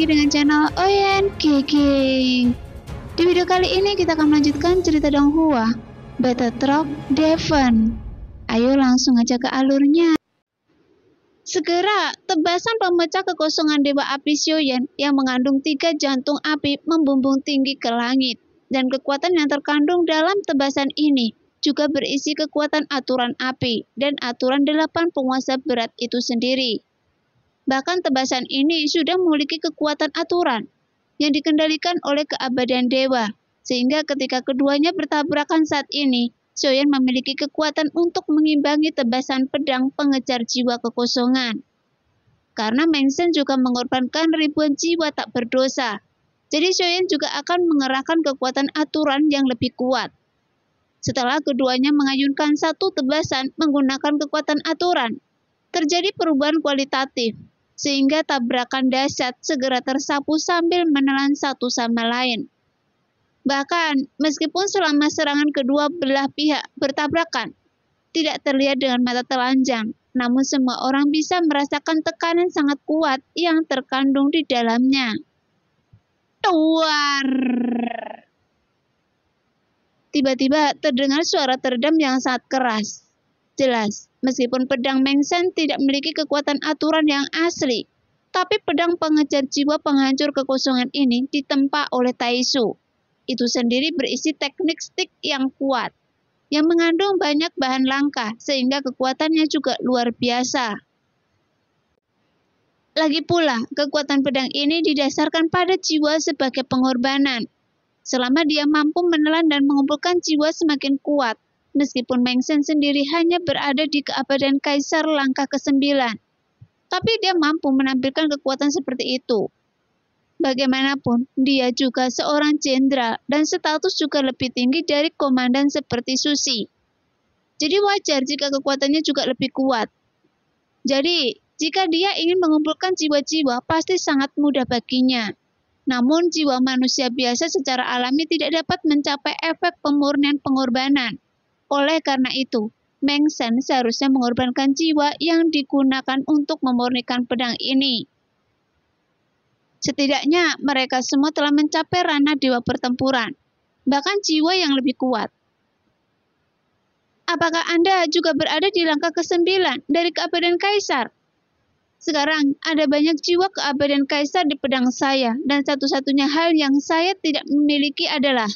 lagi dengan channel Oyen Kiking. Di video kali ini kita akan melanjutkan cerita Donghua, Battle Troop Devon. Ayo langsung aja ke alurnya. Segera, tebasan pemecah kekosongan Dewa Api Shoyan yang mengandung tiga jantung api membumbung tinggi ke langit. Dan kekuatan yang terkandung dalam tebasan ini juga berisi kekuatan aturan api dan aturan delapan penguasa berat itu sendiri. Bahkan tebasan ini sudah memiliki kekuatan aturan yang dikendalikan oleh keabadian dewa, sehingga ketika keduanya bertabrakan saat ini, Soyan memiliki kekuatan untuk mengimbangi tebasan pedang pengejar jiwa kekosongan. Karena Mengsen juga mengorbankan ribuan jiwa tak berdosa, jadi Soyan juga akan mengerahkan kekuatan aturan yang lebih kuat. Setelah keduanya mengayunkan satu tebasan menggunakan kekuatan aturan, terjadi perubahan kualitatif sehingga tabrakan dahsyat segera tersapu sambil menelan satu sama lain. Bahkan, meskipun selama serangan kedua belah pihak bertabrakan, tidak terlihat dengan mata telanjang, namun semua orang bisa merasakan tekanan sangat kuat yang terkandung di dalamnya. Tuar! Tiba-tiba terdengar suara terdam yang sangat keras. Jelas, Meskipun pedang Mengsen tidak memiliki kekuatan aturan yang asli, tapi pedang pengejar jiwa penghancur kekosongan ini ditempa oleh Taishu. Itu sendiri berisi teknik stick yang kuat, yang mengandung banyak bahan langka sehingga kekuatannya juga luar biasa. Lagi pula, kekuatan pedang ini didasarkan pada jiwa sebagai pengorbanan. Selama dia mampu menelan dan mengumpulkan jiwa semakin kuat, meskipun Mengsen sendiri hanya berada di keabadian kaisar langkah ke-9. Tapi dia mampu menampilkan kekuatan seperti itu. Bagaimanapun, dia juga seorang jenderal dan status juga lebih tinggi dari komandan seperti Susi. Jadi wajar jika kekuatannya juga lebih kuat. Jadi, jika dia ingin mengumpulkan jiwa-jiwa, pasti sangat mudah baginya. Namun, jiwa manusia biasa secara alami tidak dapat mencapai efek pemurnian pengorbanan oleh karena itu, Meng San seharusnya mengorbankan jiwa yang digunakan untuk memurnikan pedang ini. Setidaknya mereka semua telah mencapai ranah dewa pertempuran, bahkan jiwa yang lebih kuat. Apakah Anda juga berada di langkah ke-9 dari keabadian kaisar? Sekarang ada banyak jiwa keabadian kaisar di pedang saya dan satu-satunya hal yang saya tidak memiliki adalah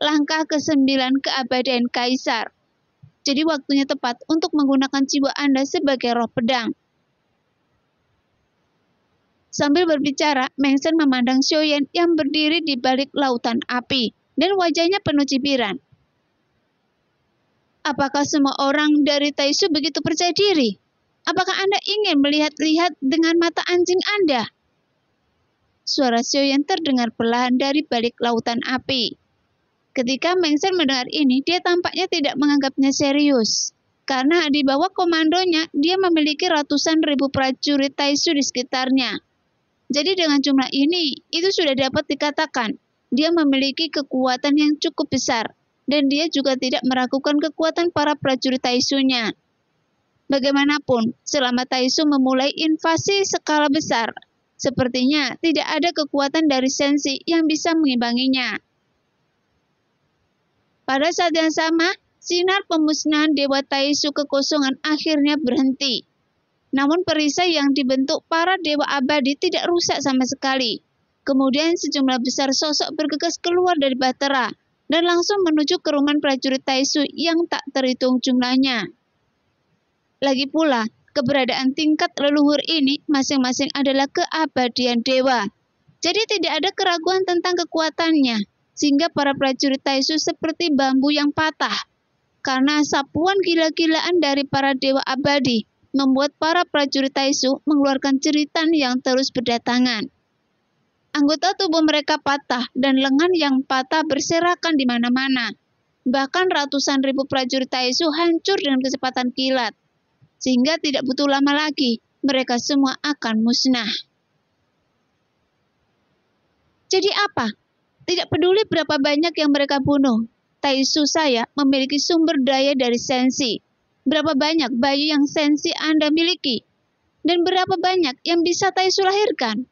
langkah ke-9 keabadian kaisar. Jadi waktunya tepat untuk menggunakan jiwa Anda sebagai roh pedang. Sambil berbicara, Mengsen memandang Yan yang berdiri di balik lautan api dan wajahnya penuh cibiran. Apakah semua orang dari Taishu begitu percaya diri? Apakah Anda ingin melihat-lihat dengan mata anjing Anda? Suara Yan terdengar perlahan dari balik lautan api. Ketika Mengser mendengar ini, dia tampaknya tidak menganggapnya serius. Karena di bawah komandonya, dia memiliki ratusan ribu prajurit Taishu di sekitarnya. Jadi dengan jumlah ini, itu sudah dapat dikatakan, dia memiliki kekuatan yang cukup besar, dan dia juga tidak meragukan kekuatan para prajurit Taishunya. Bagaimanapun, selama Taishu memulai invasi skala besar, sepertinya tidak ada kekuatan dari Sensi yang bisa mengimbanginya. Pada saat yang sama, sinar pemusnahan Dewa Taisu kekosongan akhirnya berhenti. Namun perisai yang dibentuk para dewa abadi tidak rusak sama sekali. Kemudian sejumlah besar sosok bergegas keluar dari Batera dan langsung menuju ke rumah prajurit Taisu yang tak terhitung jumlahnya. Lagi pula, keberadaan tingkat leluhur ini masing-masing adalah keabadian dewa. Jadi tidak ada keraguan tentang kekuatannya sehingga para prajurit Taisu seperti bambu yang patah. Karena sapuan gila-gilaan dari para dewa abadi membuat para prajurit Taisu mengeluarkan cerita yang terus berdatangan. Anggota tubuh mereka patah dan lengan yang patah berserakan di mana-mana. Bahkan ratusan ribu prajurit Taisu hancur dengan kecepatan kilat. Sehingga tidak butuh lama lagi, mereka semua akan musnah. Jadi apa tidak peduli berapa banyak yang mereka bunuh, Taisu saya memiliki sumber daya dari sensi. Berapa banyak bayi yang sensi Anda miliki? Dan berapa banyak yang bisa Taisu lahirkan?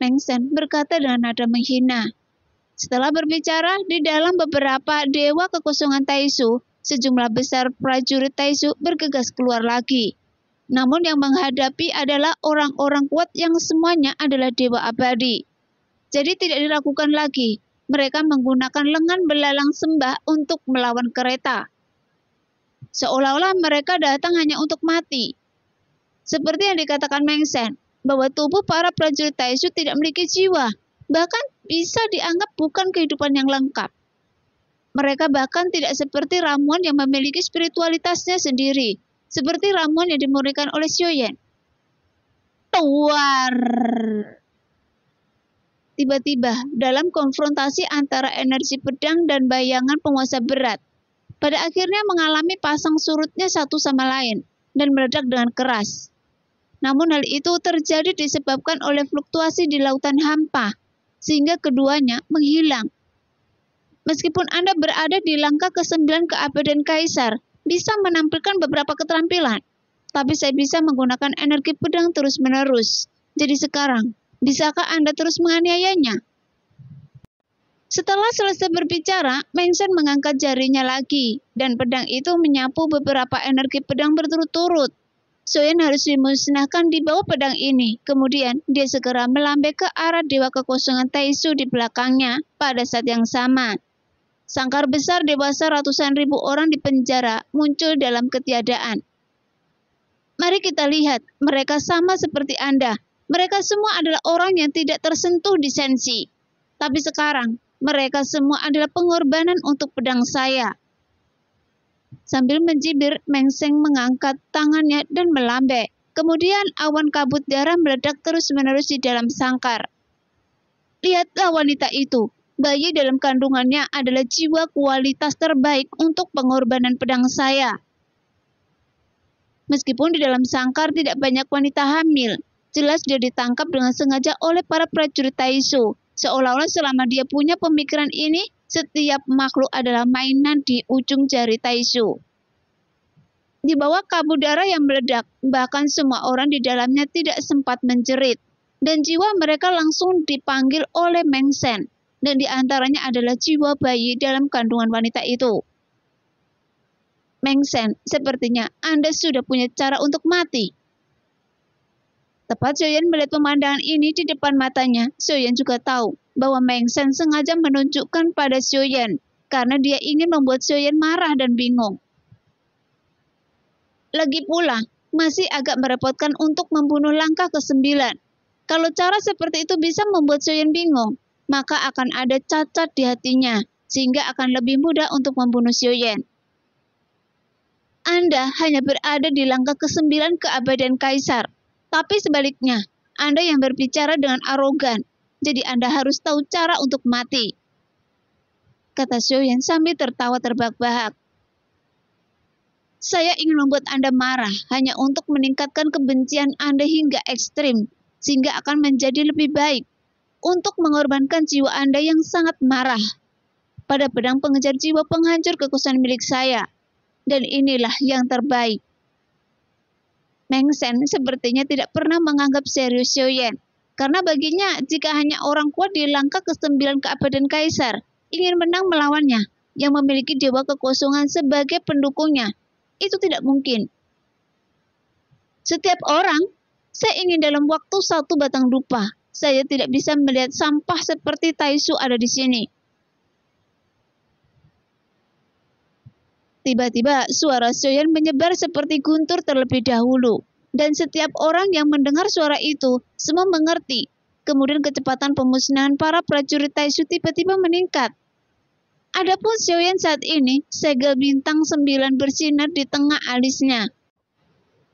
Mengsen berkata dengan nada menghina. Setelah berbicara, di dalam beberapa dewa kekosongan Taisu, sejumlah besar prajurit Taisu bergegas keluar lagi. Namun yang menghadapi adalah orang-orang kuat yang semuanya adalah dewa abadi. Jadi tidak dilakukan lagi, mereka menggunakan lengan belalang sembah untuk melawan kereta. Seolah-olah mereka datang hanya untuk mati. Seperti yang dikatakan Mengsen, bahwa tubuh para prajurit Taishu tidak memiliki jiwa, bahkan bisa dianggap bukan kehidupan yang lengkap. Mereka bahkan tidak seperti ramuan yang memiliki spiritualitasnya sendiri, seperti ramuan yang dimurikan oleh Yan. Tuar! tiba-tiba dalam konfrontasi antara energi pedang dan bayangan penguasa berat. Pada akhirnya mengalami pasang surutnya satu sama lain dan meledak dengan keras. Namun hal itu terjadi disebabkan oleh fluktuasi di lautan hampa, sehingga keduanya menghilang. Meskipun Anda berada di langkah ke-9 keabadian Kaisar, bisa menampilkan beberapa keterampilan, tapi saya bisa menggunakan energi pedang terus-menerus. Jadi sekarang, bisakah Anda terus menganiayanya? Setelah selesai berbicara, Mengsen mengangkat jarinya lagi, dan pedang itu menyapu beberapa energi pedang berturut-turut. Soyan harus dimusnahkan di bawah pedang ini. Kemudian, dia segera melambai ke arah dewa kekosongan Taisu di belakangnya pada saat yang sama. Sangkar besar dewasa ratusan ribu orang di penjara muncul dalam ketiadaan. Mari kita lihat, mereka sama seperti Anda, mereka semua adalah orang yang tidak tersentuh disensi. Tapi sekarang, mereka semua adalah pengorbanan untuk pedang saya. Sambil menjibir, Mengseng mengangkat tangannya dan melambek. Kemudian awan kabut darah meledak terus-menerus di dalam sangkar. Lihatlah wanita itu. Bayi dalam kandungannya adalah jiwa kualitas terbaik untuk pengorbanan pedang saya. Meskipun di dalam sangkar tidak banyak wanita hamil, Jelas dia ditangkap dengan sengaja oleh para prajurit Taisu. Seolah-olah selama dia punya pemikiran ini, setiap makhluk adalah mainan di ujung jari Taisu. Di bawah kabut darah yang meledak, bahkan semua orang di dalamnya tidak sempat menjerit. Dan jiwa mereka langsung dipanggil oleh Meng Sen. Dan di antaranya adalah jiwa bayi dalam kandungan wanita itu. Meng Sen, sepertinya Anda sudah punya cara untuk mati. Tepat Soyan melihat pemandangan ini di depan matanya, Soyan juga tahu bahwa Meng San sengaja menunjukkan pada Soyan karena dia ingin membuat Soyan marah dan bingung. Lagi pula, masih agak merepotkan untuk membunuh langkah ke-9. Kalau cara seperti itu bisa membuat Soyan bingung, maka akan ada cacat di hatinya, sehingga akan lebih mudah untuk membunuh Soyan. Anda hanya berada di langkah ke-9 keabadian Kaisar. Tapi sebaliknya, Anda yang berbicara dengan arogan, jadi Anda harus tahu cara untuk mati. Kata Xiao Yan sambil tertawa terbahak-bahak. Saya ingin membuat Anda marah hanya untuk meningkatkan kebencian Anda hingga ekstrim, sehingga akan menjadi lebih baik. Untuk mengorbankan jiwa Anda yang sangat marah pada pedang pengejar jiwa penghancur kekuasaan milik saya. Dan inilah yang terbaik. Meng Sen sepertinya tidak pernah menganggap serius Xiao Yan. Karena baginya jika hanya orang kuat di langkah ke-9 kaisar ingin menang melawannya yang memiliki dewa kekosongan sebagai pendukungnya. Itu tidak mungkin. Setiap orang, saya ingin dalam waktu satu batang dupa. Saya tidak bisa melihat sampah seperti Taisu ada di sini. Tiba-tiba suara Soyan menyebar seperti guntur terlebih dahulu. Dan setiap orang yang mendengar suara itu semua mengerti. Kemudian kecepatan pemusnahan para prajurit Taishu tiba-tiba meningkat. Adapun Yan saat ini, segel bintang sembilan bersinar di tengah alisnya.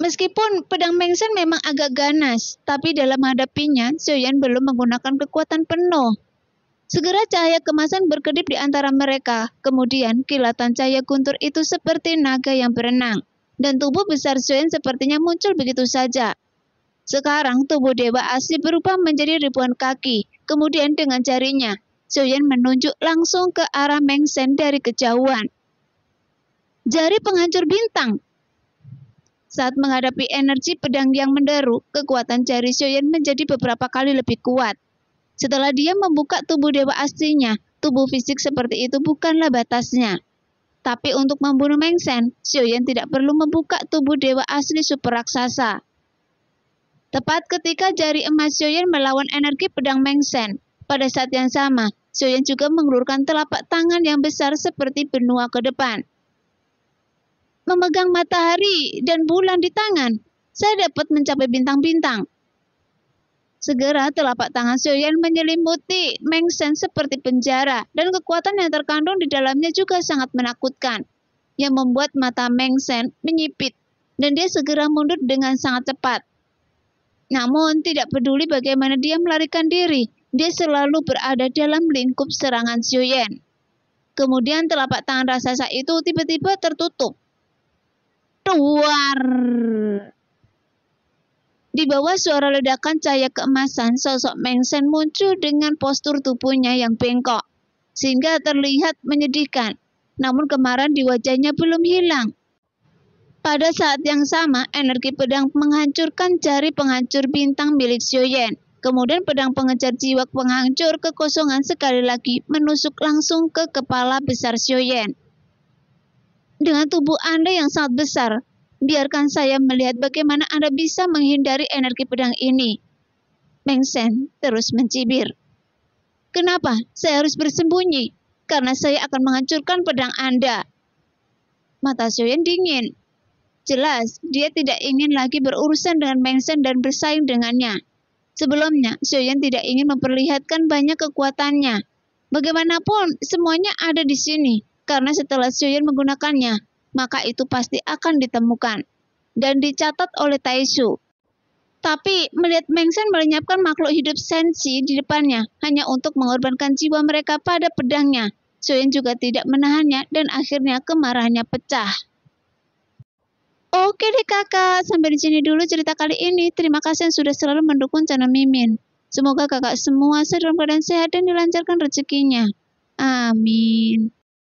Meskipun pedang Mengsen memang agak ganas, tapi dalam menghadapinya, Yan belum menggunakan kekuatan penuh. Segera cahaya kemasan berkedip di antara mereka. Kemudian kilatan cahaya guntur itu seperti naga yang berenang. Dan tubuh besar Suen sepertinya muncul begitu saja. Sekarang tubuh dewa asli berubah menjadi ribuan kaki. Kemudian dengan jarinya, Suen menunjuk langsung ke arah Meng Shen dari kejauhan. Jari penghancur bintang, saat menghadapi energi pedang yang menderu, kekuatan jari Shoyan menjadi beberapa kali lebih kuat. Setelah dia membuka tubuh dewa aslinya, tubuh fisik seperti itu bukanlah batasnya. Tapi untuk membunuh Mengsen, Yan tidak perlu membuka tubuh dewa asli super raksasa. Tepat ketika jari emas Yan melawan energi pedang Mengsen, pada saat yang sama, Yan juga mengelurkan telapak tangan yang besar seperti benua ke depan. Memegang matahari dan bulan di tangan, saya dapat mencapai bintang-bintang, Segera telapak tangan Soyan menyelimuti Meng Shen seperti penjara dan kekuatan yang terkandung di dalamnya juga sangat menakutkan yang membuat mata Meng Shen menyipit dan dia segera mundur dengan sangat cepat. Namun tidak peduli bagaimana dia melarikan diri, dia selalu berada dalam lingkup serangan Soyan. Kemudian telapak tangan raksasa itu tiba-tiba tertutup. Tuar! Di bawah suara ledakan cahaya keemasan, sosok Mengsen muncul dengan postur tubuhnya yang bengkok, sehingga terlihat menyedihkan. Namun kemarahan di wajahnya belum hilang. Pada saat yang sama, energi pedang menghancurkan jari penghancur bintang milik Xioyen. Kemudian pedang pengejar jiwa penghancur kekosongan sekali lagi menusuk langsung ke kepala besar Xioyen. Dengan tubuh Anda yang sangat besar, Biarkan saya melihat bagaimana Anda bisa menghindari energi pedang ini. Meng Shen terus mencibir. Kenapa saya harus bersembunyi? Karena saya akan menghancurkan pedang Anda. Mata Xiuyan dingin. Jelas, dia tidak ingin lagi berurusan dengan Meng Shen dan bersaing dengannya. Sebelumnya, Xiuyan tidak ingin memperlihatkan banyak kekuatannya. Bagaimanapun, semuanya ada di sini, karena setelah Xiuyan menggunakannya, maka itu pasti akan ditemukan dan dicatat oleh Taishu. Tapi melihat Mengsen melenyapkan makhluk hidup sensi di depannya hanya untuk mengorbankan jiwa mereka pada pedangnya. Soen juga tidak menahannya dan akhirnya kemarahannya pecah. Oke deh kakak, sampai di sini dulu cerita kali ini. Terima kasih yang sudah selalu mendukung channel Mimin. Semoga kakak semua dalam keadaan sehat dan dilancarkan rezekinya. Amin.